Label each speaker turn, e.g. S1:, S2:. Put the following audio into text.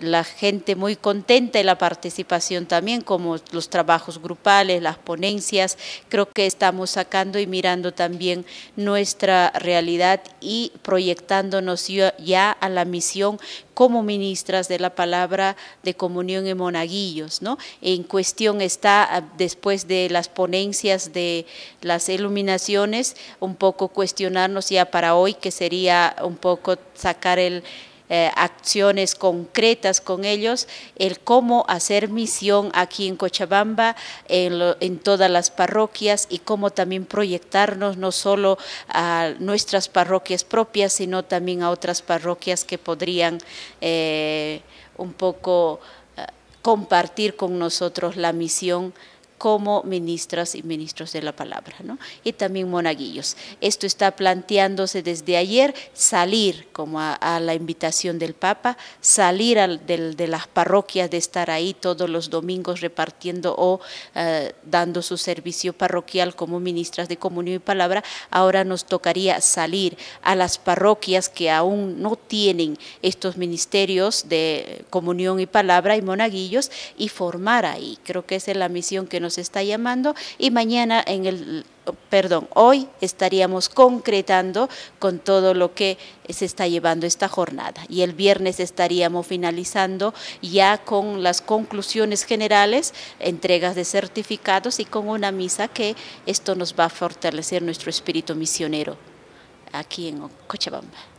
S1: la gente muy contenta y la participación también, como los trabajos grupales, las ponencias. Creo que estamos sacando y mirando también nuestra realidad y proyectándonos ya a la misión como ministras de la palabra de comunión en Monaguillos. ¿no? En cuestión está, después de las ponencias de las iluminaciones, un poco cuestionarnos ya para hoy, que sería un poco sacar el eh, acciones concretas con ellos, el cómo hacer misión aquí en Cochabamba, en, todas las parroquias y cómo también proyectarnos no solo a nuestras parroquias propias, sino también a otras parroquias que podrían eh, un poco eh, compartir con nosotros la misión como ministras y ministros de la palabra, ¿no? y también monaguillos. Esto está planteándose desde ayer, salir como a, la invitación del Papa, salir de las parroquias, de estar ahí todos los domingos repartiendo o eh, dando su servicio parroquial como ministras de comunión y palabra. Ahora nos tocaría salir a las parroquias que aún no tienen estos ministerios de comunión y palabra y monaguillos y formar ahí. Creo que esa es la misión que nos está llamando y mañana en el perdón, hoy estaríamos concretando con todo lo que se está llevando esta jornada y el viernes estaríamos finalizando ya con las conclusiones generales, entregas de certificados y con una misa que esto nos va a fortalecer nuestro espíritu misionero aquí en Cochabamba.